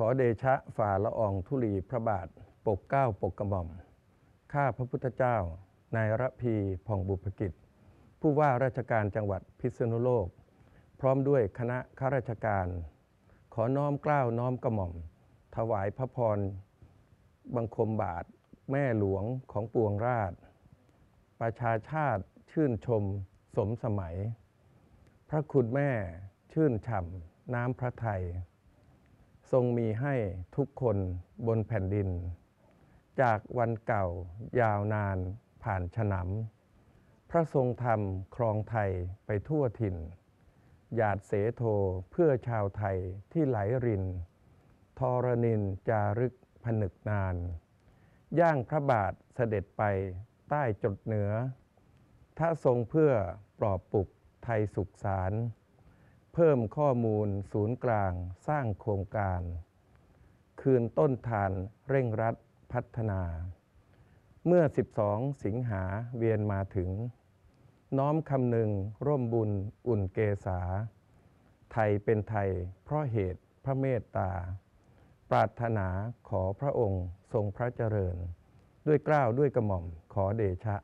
ขอเดชะฝ่าละอองธุลีพระบาท ปกเก้าปกกระหม่อมข้าพระพุทธเจ้านายรพีผ่องบุพกิจ ผู้ว่าราชการจังหวัดพิษณุโลก พร้อมด้วยคณะข้าราชการ ขอน้อมเกล้าน้อมกระหม่อม ถวายพระพร บังคมบาทแม่หลวงของปวงราช ประชาชาติชื่นชมสมสมัย พระคุณแม่ชื่นฉ่ำน้ำพระไทยทรงมีให้ทุกคนบนแผ่นดิน จากวันเก่ายาวนานผ่านฉนำพระทรงธรรมครองไทยไปทั่วถิ่นหยาดเสโทเพื่อชาวไทยที่ไหลรินทรนินจารึกผนึกนาน ย่างพระบาทเสด็จไปใต้จดเหนือ ถ้าทรงเพื่อปลอบปลุกไทยสุขสารเพิ่มข้อมูลศูนย์กลางสร้างโครงการ คืนต้นทานเร่งรัด พัฒนา เมื่อ 12 สิงหาเวียนมาถึง น้อมคำหนึ่งร่วมบุญอุ่นเกษาไทยเป็นไทย เพราะเหตุพระเมตตา ปรารถนาขอพระองค์ทรงพระเจริญ ด้วยกล้าวด้วยกระหม่อมขอเดชะ